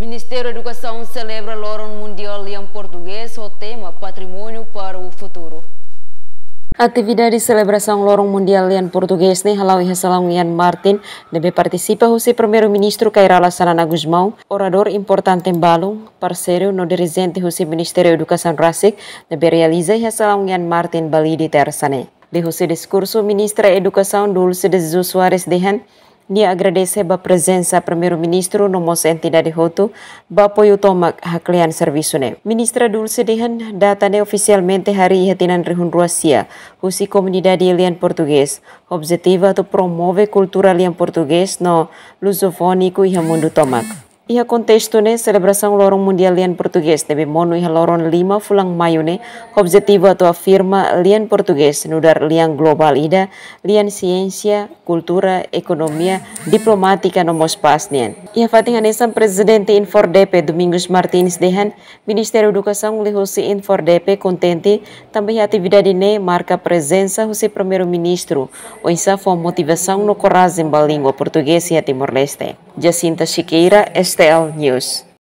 Ministério da Educação celebra Loron Mundial em português o tema Patrimônio para o Futuro. Atividade de celebração Lorong Mundial em português em Halau e Hassalão Ian Martin deve participar o primeiro-ministro Cairala Salana Guzmão, orador importante em Balum, parceiro no dirigente do Ministério da Educação Rasik, deve realizar Hassalão Ian Martin Bali de Tersane. De seu discurso, ministra da Educação Dulce de Jesus Soares de Han, Ni agradeceba a presença primeiro-ministro no mos entidade Hotu, ba apoio tomak haklean servisune. Ministra Dulce Dehan datane oficialmente hari hatinan rehun Rusia husi comunidade lian português, objetiva to promove cultura lian português no lusofônico e mundu tomak kontestu ne selebrasi lorong mundial lian portugues tebe mono iha lorong lima fulang mayo ne objetivo atau firma lian portugues nudar lian global ida lian ciência, Kultura Ekonomia Diplomatika nomos pas nian. Ia fatih anesan presidente Infordep Domingos Martins dehan Ministeri Udukasang li husi Infordep tambah também atividade marka marka presensa husi primeiro ministro oisa fom motivasang no balingo Timor-Leste. Jacinta Siqueira, STL News.